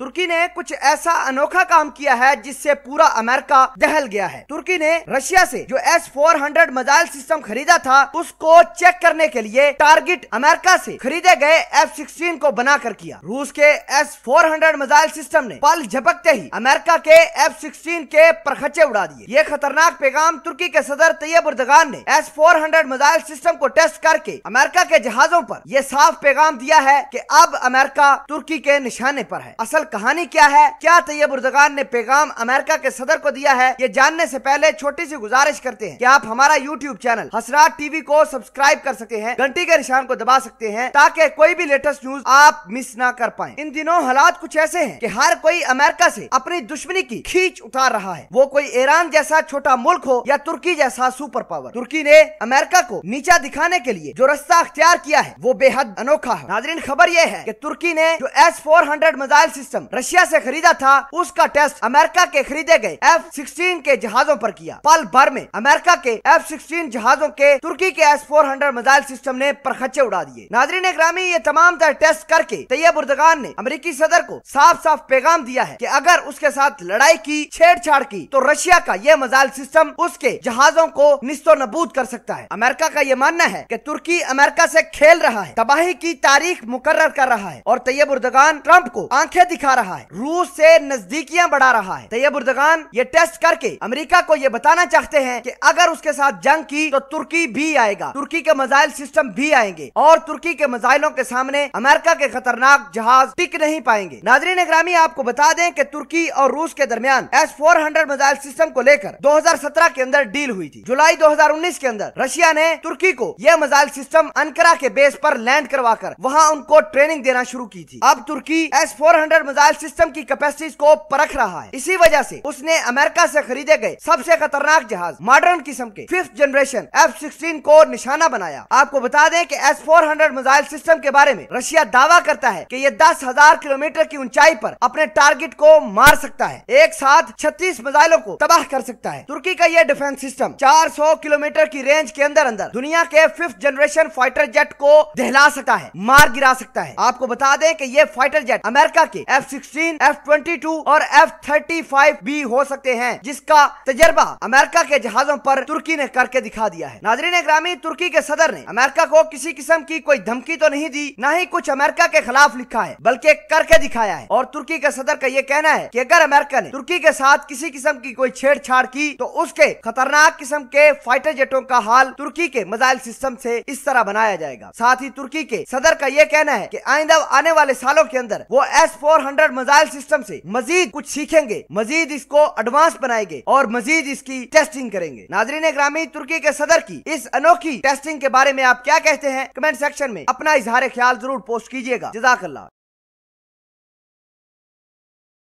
तुर्की ने कुछ ऐसा अनोखा काम किया है जिससे पूरा अमेरिका दहल गया है तुर्की ने रशिया से जो S four hundred missile system खरीदा था उसको चेक करने के लिए टारगेट अमेरिका से खरीदे गए एफ सिक्सटीन को बनाकर किया रूस के S four hundred missile system ने पल झपकते ही अमेरिका के एफ सिक्सटीन के परखचे उड़ा दिए ये खतरनाक पैगाम तुर्की के सदर तैयब उर्दगान ने S four hundred missile system को टेस्ट करके अमेरिका के जहाजों पर यह साफ पैगाम दिया है की अब अमेरिका तुर्की के निशाने पर है असल कहानी क्या है क्या तैयब उर्दगान ने पैगाम अमेरिका के सदर को दिया है ये जानने से पहले छोटी सी गुजारिश करते हैं कि आप हमारा यूट्यूब चैनल हसरात टीवी को सब्सक्राइब कर सकते हैं घंटी के निशान को दबा सकते हैं ताकि कोई भी लेटेस्ट न्यूज आप मिस ना कर पाए इन दिनों हालात कुछ ऐसे है की हर कोई अमेरिका ऐसी अपनी दुश्मनी की खींच उतार रहा है वो कोई ईरान जैसा छोटा मुल्क हो या तुर्की जैसा सुपर पावर तुर्की ने अमेरिका को नीचा दिखाने के लिए जो रास्ता अख्तियार किया है वो बेहद अनोखा है नाजरीन खबर ये है कि तुर्की ने जो S four hundred missile system system Russia से खरीदा था उसका टेस्ट अमेरिका के खरीदे गए एफ सिक्सटीन के जहाजों पर किया पल भर में अमेरिका के एफ सिक्सटीन जहाजों के तुर्की के S four hundred missile system ने परखचे उड़ा दिए नाजरीन ग्रामी ये तमाम तरह टेस्ट करके तैयब उर्दगान ने अमरीकी सदर को साफ साफ पैगाम दिया है की अगर उसके साथ लड़ाई की छेड़छाड़ की तो रशिया का ये मिजाइल सिस्टम उसके जहाजों को निस्तो नबूद कर सकता है अमेरिका का ये मानना है की तुर्की अमेरिका ऐसी खेल रहा है तबाही की तारीख मुकर्र कर रहा है और तैयब उर्दगान ट्रंप को आंखें दिखा दिखा रहा है रूस से नजदीकियां बढ़ा रहा है तैयब उर्दगान ये टेस्ट करके अमेरिका को ये बताना चाहते हैं कि अगर उसके साथ जंग की तो तुर्की भी आएगा तुर्की के मजाइल सिस्टम भी आएंगे और तुर्की के मजाइलों के सामने अमेरिका के खतरनाक जहाज टिक नहीं पाएंगे नाजरी ग्रामी आपको बता दें की तुर्की और रूस के दरमियान S four hundred missile system को लेकर दो हजार सत्रह के अंदर डील हुई थी जुलाई दो हजार उन्नीस के अंदर रशिया ने तुर्की को यह मिसाइल सिस्टम अनकरा के बेस पर लैंड करवा कर वहाँ उनको ट्रेनिंग देना शुरू की थी अब तुर्की S four hundred missile system की कैपेसिटीज को परख रहा है इसी वजह से उसने अमेरिका से खरीदे गए सबसे खतरनाक जहाज मॉडर्न किस्म के फिफ्थ जनरेशन एफ सिक्सटीन को निशाना बनाया आपको बता दें कि S four hundred missile system के बारे में रशिया दावा करता है कि ये दस हजार किलोमीटर की ऊंचाई पर अपने टारगेट को मार सकता है एक साथ छत्तीस मिसाइलों को तबाह कर सकता है तुर्की का यह डिफेंस सिस्टम चार सौ किलोमीटर की रेंज के अंदर अंदर दुनिया के फिफ्थ जनरेशन फाइटर जेट को दहला सकता है मार गिरा सकता है आपको बता दें कि यह फाइटर जेट अमेरिका के F sixteen F twenty two और एफ थर्टी फाइव भी हो सकते हैं जिसका तजर्बा अमेरिका के जहाजों पर तुर्की ने करके दिखा दिया है नाजरीन ग्रामीण तुर्की के सदर ने अमेरिका को किसी किस्म की कोई धमकी तो नहीं दी न ही कुछ अमेरिका के खिलाफ लिखा है बल्कि करके दिखाया है और तुर्की के सदर का ये कहना है की अगर अमेरिका ने तुर्की के साथ किसी किस्म की कोई छेड़छाड़ की तो उसके खतरनाक किस्म के फाइटर जेटों का हाल तुर्की के मिजाइल सिस्टम से इस तरह बनाया जाएगा साथ ही तुर्की के सदर का ये कहना है की आइंदा आने वाले सालों के अंदर वो S four hundred missile system से मजीद कुछ सीखेंगे मजीद इसको एडवांस बनाएंगे और मजीद इसकी टेस्टिंग करेंगे नाजरीन ग्रामीण तुर्की के सदर की इस अनोखी टेस्टिंग के बारे में आप क्या कहते हैं कमेंट सेक्शन में अपना इजहार ख्याल जरूर पोस्ट कीजिएगा जजाकल्ला